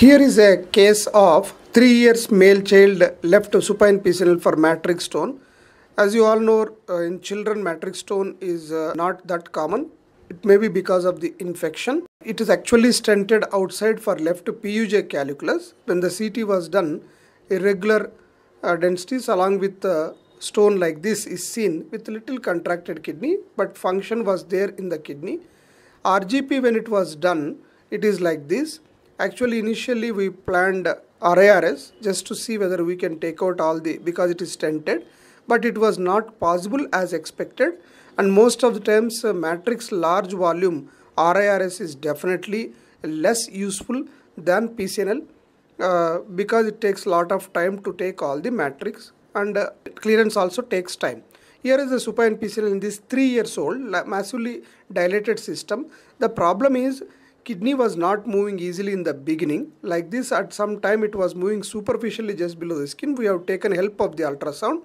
Here is a case of 3 years male child left supine supinapicinal for matrix stone. As you all know, uh, in children matrix stone is uh, not that common. It may be because of the infection. It is actually stented outside for left PUJ calculus. When the CT was done, irregular uh, densities along with stone like this is seen with little contracted kidney, but function was there in the kidney. RGP when it was done, it is like this actually initially we planned RIRS just to see whether we can take out all the because it is tented but it was not possible as expected and most of the times uh, matrix large volume RIRS is definitely less useful than PCNL uh, because it takes a lot of time to take all the matrix and uh, clearance also takes time. Here is the super PCL in this 3 years old massively dilated system. The problem is kidney was not moving easily in the beginning like this at some time it was moving superficially just below the skin we have taken help of the ultrasound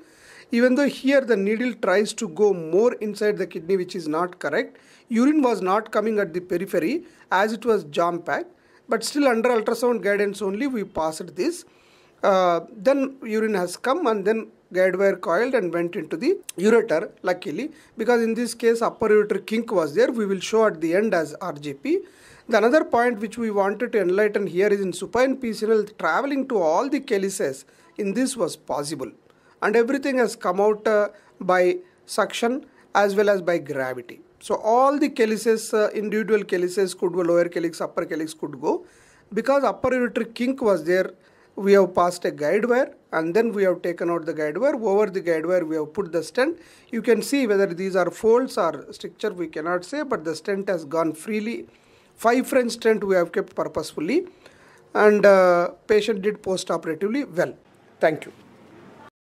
even though here the needle tries to go more inside the kidney which is not correct urine was not coming at the periphery as it was jam packed but still under ultrasound guidance only we passed this uh, then urine has come and then guide wire coiled and went into the ureter luckily because in this case upper ureter kink was there we will show at the end as RGP the another point which we wanted to enlighten here is in supine PCNL, traveling to all the calices. in this was possible. And everything has come out uh, by suction as well as by gravity. So all the calices, uh, individual calices could go, lower calyx, upper calyx could go. Because upper ureteric kink was there, we have passed a guide wire and then we have taken out the guide wire. Over the guide wire we have put the stent. You can see whether these are folds or stricture we cannot say but the stent has gone freely 5 French stent we have kept purposefully and uh, patient did post operatively well. Thank you.